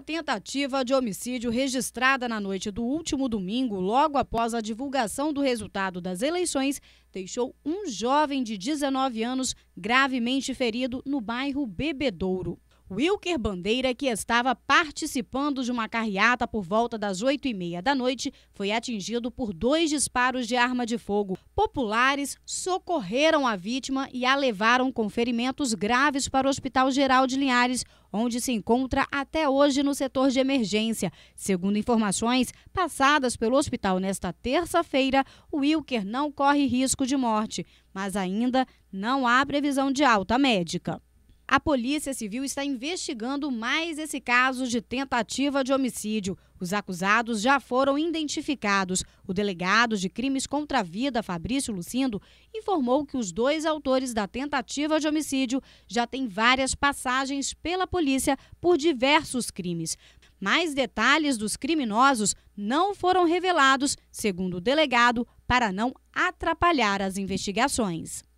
A tentativa de homicídio registrada na noite do último domingo, logo após a divulgação do resultado das eleições, deixou um jovem de 19 anos gravemente ferido no bairro Bebedouro. Wilker Bandeira, que estava participando de uma carreata por volta das 8 e meia da noite, foi atingido por dois disparos de arma de fogo. Populares socorreram a vítima e a levaram com ferimentos graves para o Hospital Geral de Linhares, onde se encontra até hoje no setor de emergência. Segundo informações passadas pelo hospital nesta terça-feira, o Wilker não corre risco de morte, mas ainda não há previsão de alta médica. A Polícia Civil está investigando mais esse caso de tentativa de homicídio. Os acusados já foram identificados. O delegado de crimes contra a vida, Fabrício Lucindo, informou que os dois autores da tentativa de homicídio já têm várias passagens pela polícia por diversos crimes. Mais detalhes dos criminosos não foram revelados, segundo o delegado, para não atrapalhar as investigações.